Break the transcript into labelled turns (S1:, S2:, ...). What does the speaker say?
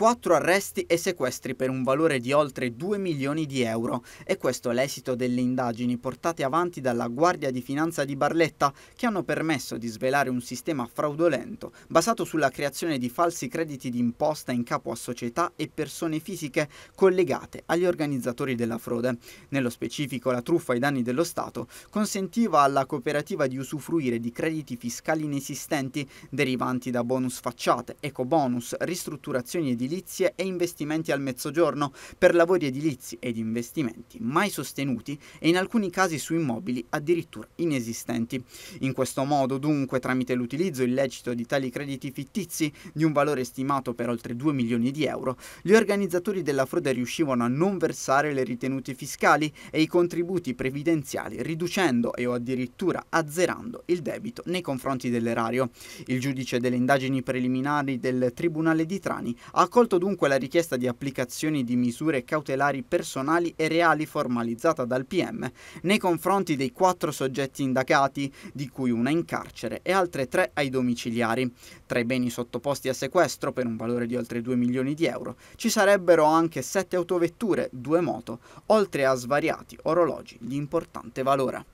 S1: 4 arresti e sequestri per un valore di oltre 2 milioni di euro e questo è l'esito delle indagini portate avanti dalla Guardia di Finanza di Barletta che hanno permesso di svelare un sistema fraudolento basato sulla creazione di falsi crediti d'imposta in capo a società e persone fisiche collegate agli organizzatori della frode. Nello specifico la truffa ai danni dello Stato consentiva alla cooperativa di usufruire di crediti fiscali inesistenti derivanti da bonus facciate, ecobonus, ristrutturazioni edilizie edilizie e investimenti al mezzogiorno per lavori edilizi ed investimenti mai sostenuti e in alcuni casi su immobili addirittura inesistenti. In questo modo, dunque, tramite l'utilizzo illecito di tali crediti fittizi, di un valore stimato per oltre 2 milioni di euro, gli organizzatori della frode riuscivano a non versare le ritenute fiscali e i contributi previdenziali, riducendo e o addirittura azzerando il debito nei confronti dell'erario. Il giudice delle indagini preliminari del Tribunale di Trani ha accolto Accolto dunque la richiesta di applicazioni di misure cautelari personali e reali formalizzata dal PM nei confronti dei quattro soggetti indagati, di cui una in carcere e altre tre ai domiciliari. Tra i beni sottoposti a sequestro per un valore di oltre 2 milioni di euro ci sarebbero anche sette autovetture, due moto, oltre a svariati orologi di importante valore.